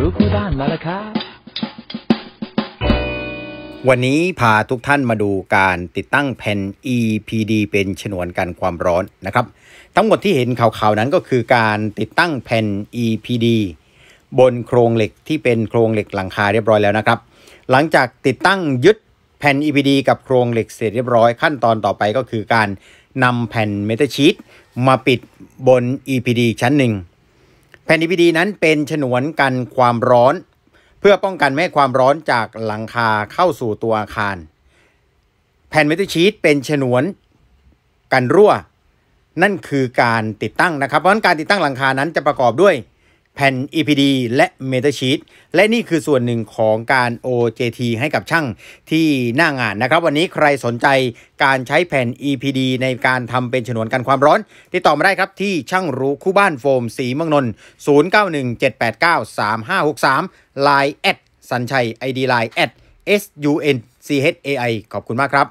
รู้คู่บ้านมาแล้วครับวันนี้พาทุกท่านมาดูการติดตั้งแผ่น EPD เป็นฉนวนกันความร้อนนะครับทั้งหมดที่เห็นข่าวๆนั้นก็คือการติดตั้งแผ่น EPD บนโครงเหล็กที่เป็นโครงเหล็กหลังคาเรียบร้อยแล้วนะครับหลังจากติดตั้งยึดแผ่น EPD กับโครงเหล็กเสร็จเรียบร้อยขั้นตอนต่อไปก็คือการนำแผ่นเมตาชีตมาปิดบน EPD ชั้นหนึ่งแผ่น EPD นั้นเป็นฉนวนกันความร้อน เพื่อป้องกันไม่ให้ความร้อนจากหลังคาเข้าสู่ตัวอาคาร แผ่นเมทัลชีตเป็นฉนวนกันรั่ว นั่นคือการติดตั้งนะครับเพราะการติดตั้งหลังคานั้นจะประกอบด้วยแผ่น EPD และ Meta Sheet และนี่คือส่วนหนึ่งของการ OJT ให้กับช่างที่หน้างานนะครับ วันนี้ใครสนใจการใช้แผ่น EPD ในการทำเป็นฉนวนกันความร้อนติดต่อมาได้ครับที่ช่างรู้คู่บ้านโฟมสีมังนน์0917893563 Line แอดสัญชัย ID Line แอด S U N C H A I ขอบคุณมากครับ